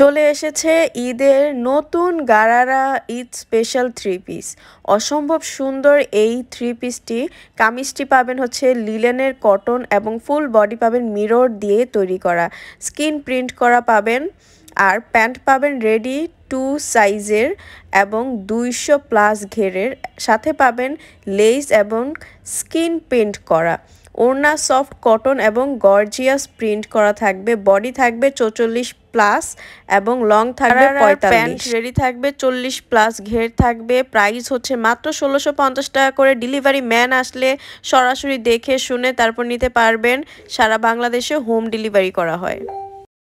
চলে এসেছে ঈদের নতুন gharara Eid special three piece অসম্ভব সুন্দর এই থ্রি পিসটি কামিজটি পাবেন হচ্ছে লিলেনের কটন এবং ফুল বডি পাবেন মিরর দিয়ে তৈরি করা স্কিন প্রিন্ট করা পাবেন আর প্যান্ট পাবেন রেডি টু সাইজের এবং দুইশো প্লাস ঘেরের সাথে পাবেন লেস এবং স্কিন পেন্ট করা ওড়না সফট কটন এবং গর্জিয়াস প্রিন্ট করা থাকবে বডি থাকবে চৌচল্লিশ প্লাস এবং লং থাকবে প্যান্ট রেডি থাকবে চল্লিশ প্লাস ঘের থাকবে প্রাইস হচ্ছে মাত্র ষোলোশো পঞ্চাশ টাকা করে ডেলিভারি ম্যান আসলে সরাসরি দেখে শুনে তারপর নিতে পারবেন সারা বাংলাদেশে হোম ডেলিভারি করা হয়